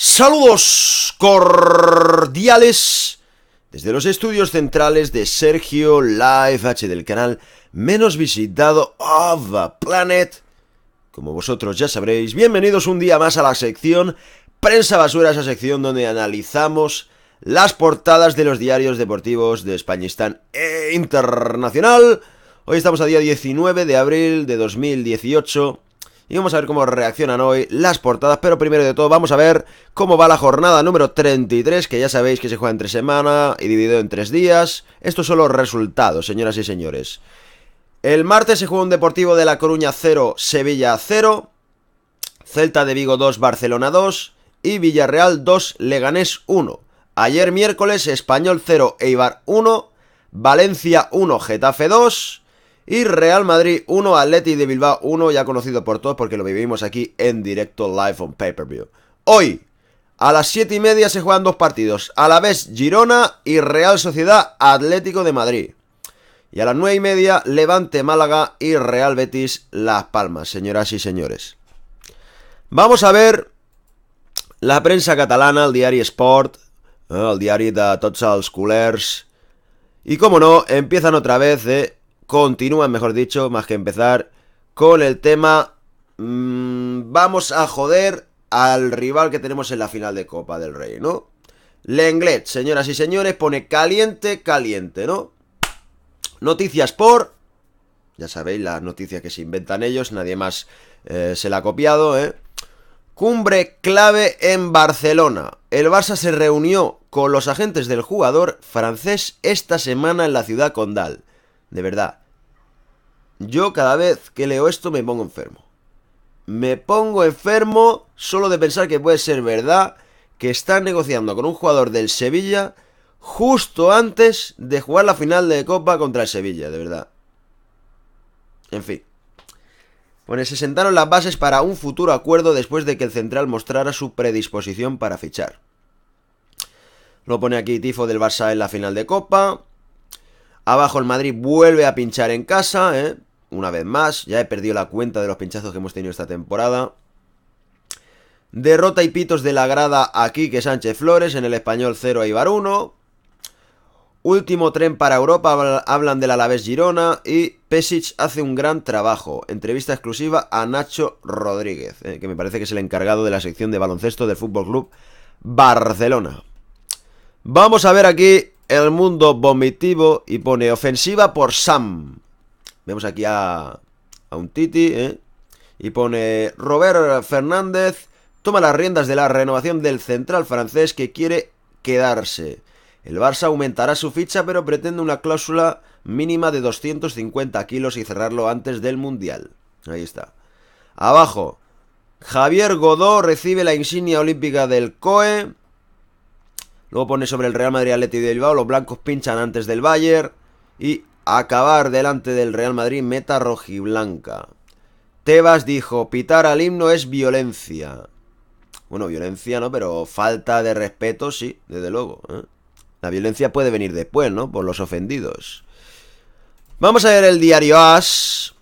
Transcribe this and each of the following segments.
Saludos cordiales desde los estudios centrales de Sergio Live H del canal menos visitado of the planet. Como vosotros ya sabréis, bienvenidos un día más a la sección Prensa Basura, esa sección donde analizamos las portadas de los diarios deportivos de Españistán e eh, internacional. Hoy estamos a día 19 de abril de 2018 y vamos a ver cómo reaccionan hoy las portadas, pero primero de todo vamos a ver cómo va la jornada número 33, que ya sabéis que se juega entre semana y dividido en tres días. Estos son los resultados, señoras y señores. El martes se jugó un Deportivo de La Coruña 0, Sevilla 0, Celta de Vigo 2, Barcelona 2 y Villarreal 2, Leganés 1. Ayer miércoles, Español 0, Eibar 1, Valencia 1, Getafe 2, y Real Madrid 1, Atleti de Bilbao 1, ya conocido por todos porque lo vivimos aquí en directo live on pay-per-view. Hoy, a las 7 y media se juegan dos partidos, a la vez Girona y Real Sociedad Atlético de Madrid. Y a las 9 y media, Levante Málaga y Real Betis Las Palmas, señoras y señores. Vamos a ver la prensa catalana, el diario Sport, eh, el diario de tots els Y como no, empiezan otra vez de continúan, mejor dicho, más que empezar con el tema. Mm, vamos a joder al rival que tenemos en la final de Copa del Rey, ¿no? Lenglet, señoras y señores, pone caliente, caliente, ¿no? Noticias por... Ya sabéis, las noticias que se inventan ellos, nadie más eh, se la ha copiado, ¿eh? Cumbre clave en Barcelona. El Barça se reunió con los agentes del jugador francés esta semana en la ciudad condal. De verdad. Yo cada vez que leo esto me pongo enfermo. Me pongo enfermo solo de pensar que puede ser verdad que está negociando con un jugador del Sevilla justo antes de jugar la final de Copa contra el Sevilla, de verdad. En fin. Bueno, pues se sentaron las bases para un futuro acuerdo después de que el central mostrara su predisposición para fichar. Lo pone aquí Tifo del Barça en la final de Copa. Abajo el Madrid vuelve a pinchar en casa, ¿eh? Una vez más, ya he perdido la cuenta de los pinchazos que hemos tenido esta temporada. Derrota y pitos de la grada aquí que Sánchez Flores, en el español 0 a Ibaruno. 1. Último tren para Europa, hablan del Alavés Girona y Pesic hace un gran trabajo. Entrevista exclusiva a Nacho Rodríguez, eh, que me parece que es el encargado de la sección de baloncesto del Fútbol Club Barcelona. Vamos a ver aquí el mundo vomitivo y pone ofensiva por Sam. Vemos aquí a, un Titi, ¿eh? Y pone Robert Fernández toma las riendas de la renovación del central francés que quiere quedarse. El Barça aumentará su ficha pero pretende una cláusula mínima de 250 kilos y cerrarlo antes del Mundial. Ahí está. Abajo. Javier Godó recibe la insignia olímpica del COE Luego pone sobre el Real Madrid Atleti de Bilbao, los blancos pinchan antes del Bayern y acabar delante del Real Madrid meta rojiblanca. Tebas dijo, pitar al himno es violencia. Bueno, violencia no, pero falta de respeto sí, desde luego. ¿eh? La violencia puede venir después, ¿no? Por los ofendidos. Vamos a ver el diario As.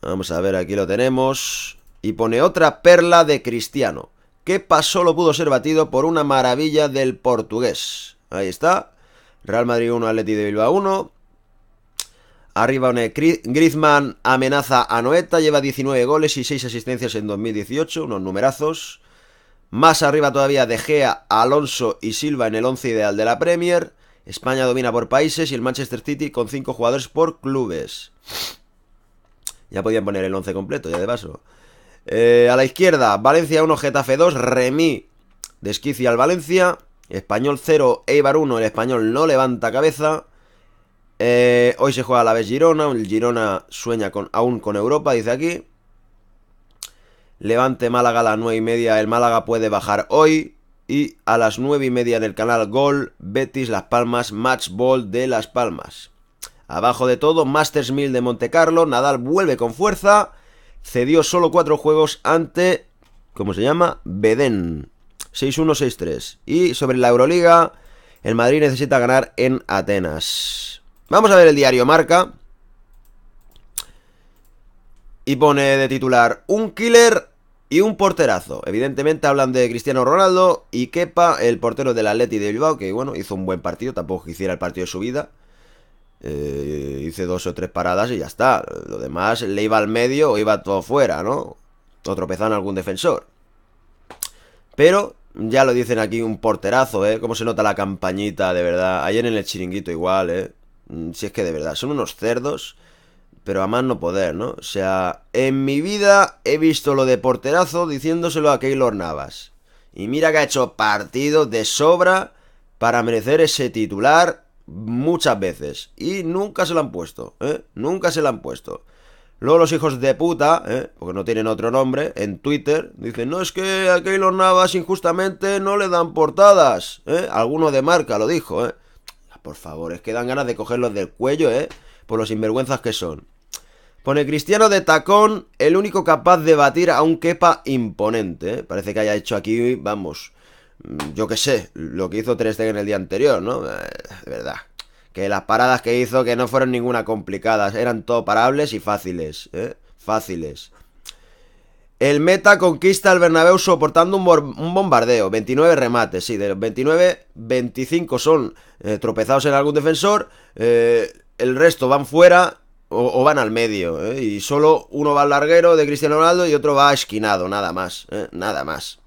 Vamos a ver, aquí lo tenemos. Y pone otra perla de Cristiano pasó? Lo pudo ser batido por una maravilla del portugués. Ahí está. Real Madrid 1, Atleti de Bilbao 1. Arriba Griezmann amenaza a Noeta, lleva 19 goles y 6 asistencias en 2018, unos numerazos. Más arriba todavía De Gea, Alonso y Silva en el 11 ideal de la Premier. España domina por países y el Manchester City con 5 jugadores por clubes. Ya podían poner el 11 completo, ya de paso. Eh, a la izquierda, Valencia 1, Getafe 2, Remi desquicia al Valencia. Español 0, Eibar 1, el español no levanta cabeza. Eh, hoy se juega a la vez Girona, el Girona sueña con, aún con Europa, dice aquí. Levante Málaga a las 9 y media, el Málaga puede bajar hoy. Y a las 9 y media en el canal Gol, Betis Las Palmas, Match Ball de Las Palmas. Abajo de todo, Masters 1000 de Monte Carlo, Nadal vuelve con fuerza cedió solo cuatro juegos ante, ¿cómo se llama? Bedén, 6-1-6-3. Y sobre la Euroliga, el Madrid necesita ganar en Atenas. Vamos a ver el diario Marca. Y pone de titular un killer y un porterazo. Evidentemente hablan de Cristiano Ronaldo y Kepa, el portero del Atleti de Bilbao, que bueno, hizo un buen partido, tampoco hiciera el partido de su vida. Eh, hice dos o tres paradas y ya está. Lo demás le iba al medio o iba todo fuera, ¿no? O tropezaba algún defensor. Pero ya lo dicen aquí un porterazo, ¿eh? Como se nota la campañita, de verdad. Ayer en el chiringuito igual, ¿eh? Mm, si es que de verdad, son unos cerdos, pero a más no poder, ¿no? O sea, en mi vida he visto lo de porterazo diciéndoselo a Keylor Navas. Y mira que ha hecho partido de sobra para merecer ese titular muchas veces y nunca se la han puesto, ¿eh? Nunca se la han puesto. Luego los hijos de puta, ¿eh? porque no tienen otro nombre, en Twitter dicen, no es que a Keylor Navas injustamente no le dan portadas, ¿eh? Alguno de marca lo dijo, ¿eh? Por favor, es que dan ganas de cogerlos del cuello, ¿eh? Por los sinvergüenzas que son. Pone Cristiano de tacón, el único capaz de batir a un quepa imponente, ¿eh? Parece que haya hecho aquí, vamos, Mm, yo qué sé, lo que hizo 3D en el día anterior, ¿no? Eh, de verdad. Que las paradas que hizo que no fueron ninguna complicadas, eran todo parables y fáciles, ¿eh? Fáciles. El meta conquista al Bernabéu soportando un, bombardeo, 29 remates, sí, de los 29, 25 son eh, tropezados en algún defensor, eh, el resto van fuera o, van al medio, y solo uno va al larguero de Cristiano Ronaldo y otro va esquinado, nada más, nada más.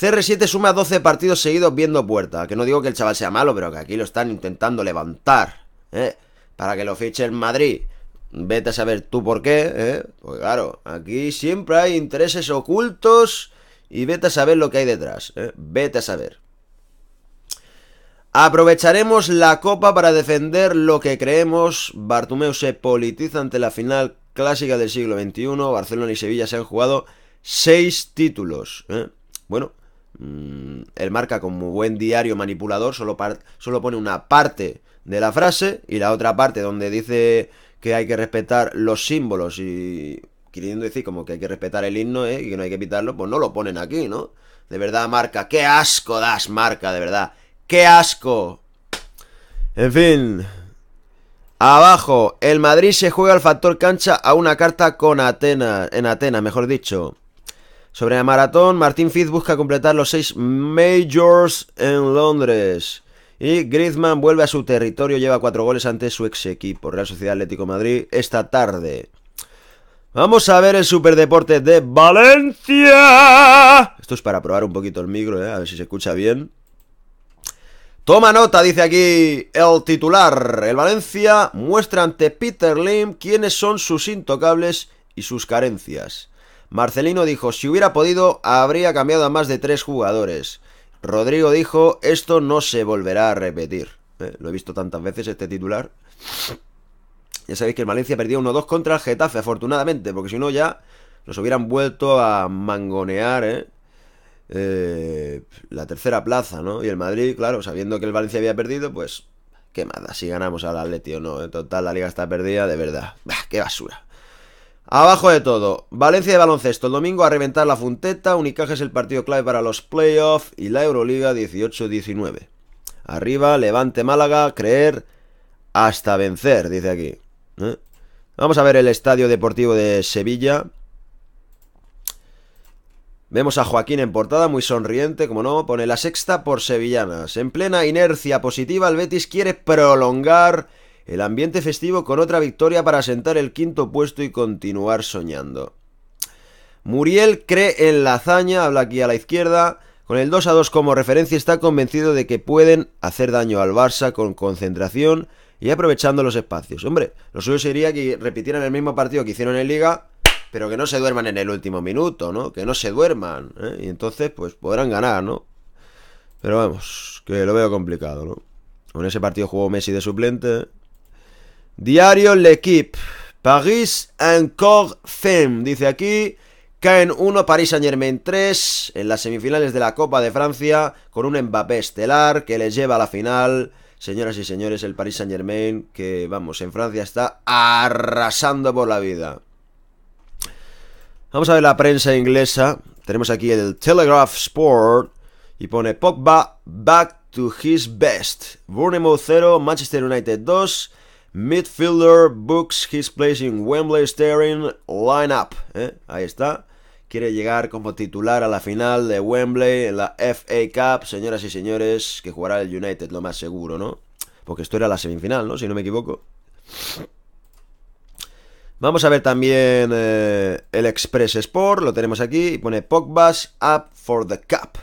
CR7 suma 12 partidos seguidos viendo puerta. Que no digo que el chaval sea malo, pero que aquí lo están intentando levantar. ¿eh? Para que lo fiche el Madrid. Vete a saber tú por qué. ¿eh? Pues claro, aquí siempre hay intereses ocultos. Y vete a saber lo que hay detrás. ¿eh? Vete a saber. Aprovecharemos la copa para defender lo que creemos. Bartumeu se politiza ante la final clásica del siglo XXI. Barcelona y Sevilla se han jugado seis títulos. ¿eh? Bueno, el mm, marca como buen diario manipulador solo, solo pone una parte de la frase y la otra parte donde dice que hay que respetar los símbolos y queriendo decir como que hay que respetar el himno ¿eh? y que no hay que pitarlo, pues no lo ponen aquí, ¿no? De verdad, marca, qué asco das, marca, de verdad, qué asco. En fin. Abajo, el Madrid se juega al factor cancha a una carta con Atenas, en Atenas, mejor dicho. Sobre la maratón, Martín Fitz busca completar los seis majors en Londres. Y Griezmann vuelve a su territorio, lleva cuatro goles ante su ex equipo, Real Sociedad Atlético Madrid, esta tarde. Vamos a ver el superdeporte de Valencia. Esto es para probar un poquito el micro, eh, a ver si se escucha bien. Toma nota, dice aquí el titular. El Valencia muestra ante Peter Lim quiénes son sus intocables y sus carencias. Marcelino dijo, si hubiera podido, habría cambiado a más de tres jugadores. Rodrigo dijo, esto no se volverá a repetir. Eh, lo he visto tantas veces este titular. Ya sabéis que el Valencia perdió 1-2 contra el Getafe, afortunadamente, porque si no ya nos hubieran vuelto a mangonear, ¿eh? Eh, la tercera plaza, ¿no? Y el Madrid, claro, sabiendo que el Valencia había perdido, pues, qué mada, si ganamos al Atleti o no. En total, la liga está perdida, de verdad. ¡Qué basura! Abajo de todo, Valencia de baloncesto el domingo a reventar la funteta, Unicaja es el partido clave para los playoffs y la Euroliga 18-19. Arriba, Levante Málaga, creer hasta vencer, dice aquí. ¿eh? Vamos a ver el Estadio Deportivo de Sevilla. Vemos a Joaquín en portada, muy sonriente, como no, pone la sexta por sevillanas. En plena inercia positiva, el Betis quiere prolongar el ambiente festivo con otra victoria para sentar el quinto puesto y continuar soñando. Muriel cree en la hazaña, habla aquí a la izquierda. Con el 2 a 2 como referencia está convencido de que pueden hacer daño al Barça con concentración y aprovechando los espacios. Hombre, lo suyo sería que repitieran el mismo partido que hicieron en Liga, pero que no se duerman en el último minuto, ¿no? Que no se duerman. ¿eh? Y entonces, pues podrán ganar, ¿no? Pero vamos, que lo veo complicado, ¿no? Con ese partido jugó Messi de suplente. Diario L'Equipe. Paris encore femme. Dice aquí, caen 1, Paris Saint Germain 3 en las semifinales de la Copa de Francia con un Mbappé estelar que les lleva a la final. Señoras y señores, el Paris Saint Germain que, vamos, en Francia está arrasando por la vida. Vamos a ver la prensa inglesa. Tenemos aquí el Telegraph Sport y pone Pogba back to his best. Bournemouth 0, Manchester United 2. Midfielder books his place in Wembley Steering lineup. ¿eh? Ahí está. Quiere llegar como titular a la final de Wembley en la FA Cup, señoras y señores, que jugará el United, lo más seguro, ¿no? Porque esto era la semifinal, ¿no? Si no me equivoco. Vamos a ver también eh, el Express Sport, lo tenemos aquí, y pone Pogba's up for the cup.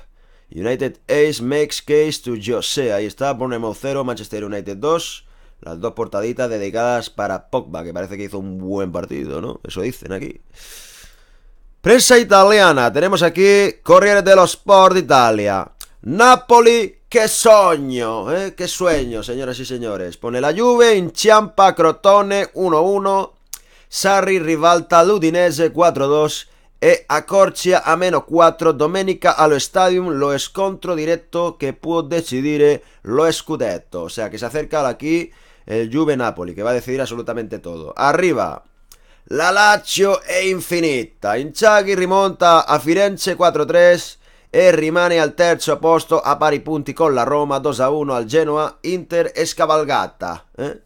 United Ace makes case to Jose, ahí está, Ponemos 0, Manchester United 2. Las dos portaditas dedicadas para Pogba, que parece que hizo un buen partido, ¿no? Eso dicen aquí. Prensa italiana. Tenemos aquí Corriere dello Sport Italia. Napoli, qué sueño, ¿eh? Qué sueño, señoras y señores. Pone la Juve, Inciampa, Crotone 1-1. Sarri rivalta l'Udinese 4-2 e a a menos 4 domenica allo stadium lo scontro directo che può decidir lo scudetto. O sea, que se acerca aquí el Juve-Napoli, que va a decidir absolutamente todo. Arriba, la Lazio e infinita. Inzaghi rimonta a Firenze 4-3 e rimane al terzo posto a pari punti con la Roma 2-1 al Genoa. Inter escavalgata eh.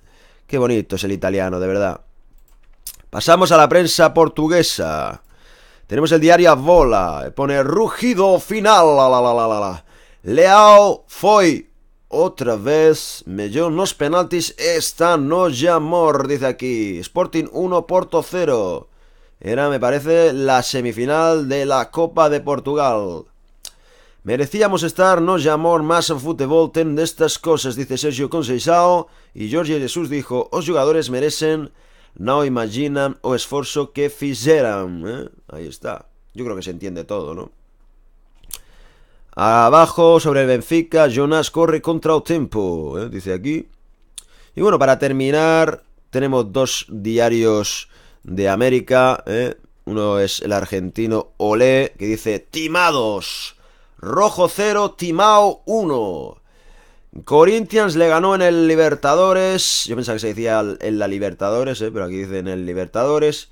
Qué bonito es el italiano, de verdad. Pasamos a la prensa portuguesa. Tenemos el diario a bola. Pone rugido final. La, la, la, Leao foi otra vez Mellón los penaltis esta no amor dice aquí Sporting 1 Porto 0 era me parece la semifinal de la Copa de Portugal merecíamos estar no amor más en fútbol ten de estas cosas dice Sergio Conceição y Jorge Jesús dijo los jugadores merecen no imaginan o esfuerzo que fizeran ¿eh? ahí está yo creo que se entiende todo no Abajo sobre el Benfica, Jonas corre contra Otempo, ¿eh? dice aquí. Y bueno, para terminar, tenemos dos diarios de América. ¿eh? Uno es el argentino Olé, que dice, timados, rojo 0, timao 1. Corinthians le ganó en el Libertadores. Yo pensaba que se decía en la Libertadores, ¿eh? pero aquí dice en el Libertadores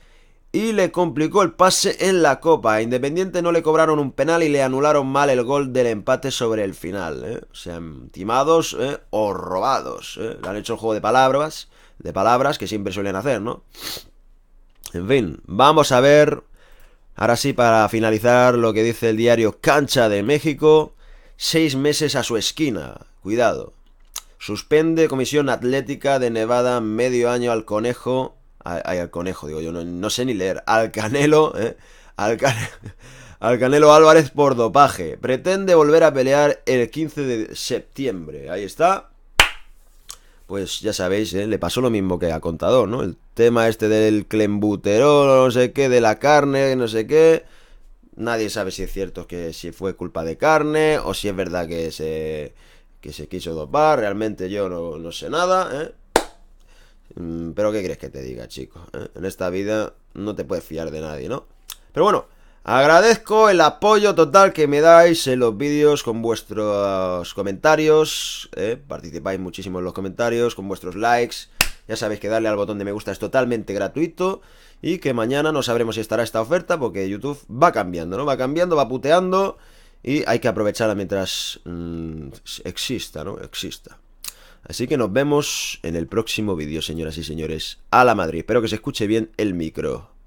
y le complicó el pase en la Copa. A Independiente no le cobraron un penal y le anularon mal el gol del empate sobre el final. ¿eh? O sea, timados ¿eh? o robados. ¿eh? Le han hecho el juego de palabras, de palabras que siempre suelen hacer, ¿no? En fin, vamos a ver. Ahora sí, para finalizar lo que dice el diario Cancha de México. Seis meses a su esquina. Cuidado. Suspende Comisión Atlética de Nevada medio año al conejo Ay, al conejo, digo yo, no, sé ni leer. Al Canelo, ¿eh? Al, Canelo Álvarez por dopaje. Pretende volver a pelear el 15 de septiembre. Ahí está. Pues ya sabéis, ¿eh? le pasó lo mismo que ha contado, ¿no? El tema este del clembuterol, no sé qué, de la carne, no sé qué. Nadie sabe si es cierto que si fue culpa de carne o si es verdad que se, que se quiso dopar. Realmente yo no, no sé nada, ¿eh? Mm, pero ¿qué crees que te diga, chicos ¿Eh? En esta vida no te puedes fiar de nadie, ¿no? Pero bueno, agradezco el apoyo total que me dais en los vídeos con vuestros comentarios. ¿eh? Participáis muchísimo en los comentarios, con vuestros likes. Ya sabéis que darle al botón de me gusta es totalmente gratuito. Y que mañana no sabremos si estará esta oferta porque YouTube va cambiando, ¿no? Va cambiando, va puteando. Y hay que aprovecharla mientras mm, exista, ¿no? Exista. Así que nos vemos en el próximo vídeo, señoras y señores. A la Madrid. espero que se escuche bien el micro.